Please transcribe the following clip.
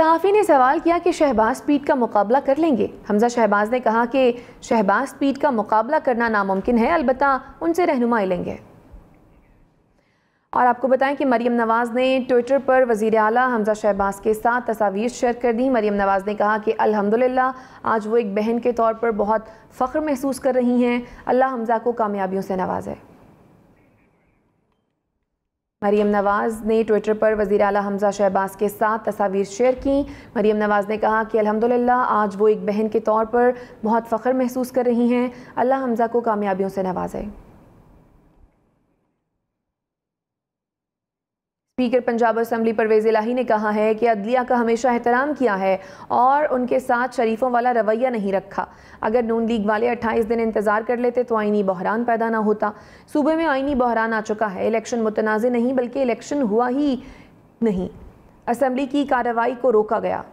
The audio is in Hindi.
सहाफ़ी ने सवाल किया कि शहबाज पीट का मुकाबला कर लेंगे हमजा शहबाज ने कहा कि शहबाज पीट का मुकाबला करना नामुमकिन है अलबत् उनसे रहनुमाई लेंगे और आपको बताएं कि मरीम नवाज़ ने ट्विटर पर वज़ी अल हमज़ा शहबाज के साथ तस्वीर शेयर कर दी मरीम नवाज़ ने कहा कि अल्हम्दुलिल्लाह आज वो एक बहन के तौर पर बहुत फ़ख्र महसूस कर रही हैं अल्लाह हमज़ा को कामयाबियों से नवाजे मरीम नवाज़ ने ट्विटर पर वज़ी अला हमज़ा शहबाज के साथ तस्वीर शेयर की मरीम नवाज़ ने कहा कि अलहमदिल्ला आज वो एक बहन के तौर पर बहुत फ़ख्र महसूस कर रही हैं अल्लाह हमज़ा को कामयाबियों से नवाजे स्पीकर पंजाब असम्बली परवेज़ लाही ने कहा है कि अदलिया का हमेशा एहतराम किया है और उनके साथ शरीफों वाला रवैया नहीं रखा अगर नून लीग वाले अट्ठाईस दिन इंतज़ार कर लेते तो आइनी बहरान पैदा ना होता सूबे में आइनी बहरान आ चुका है इलेक्शन मुतनाज़ नहीं बल्कि इलेक्शन हुआ ही नहीं असम्बली की कार्रवाई को रोका गया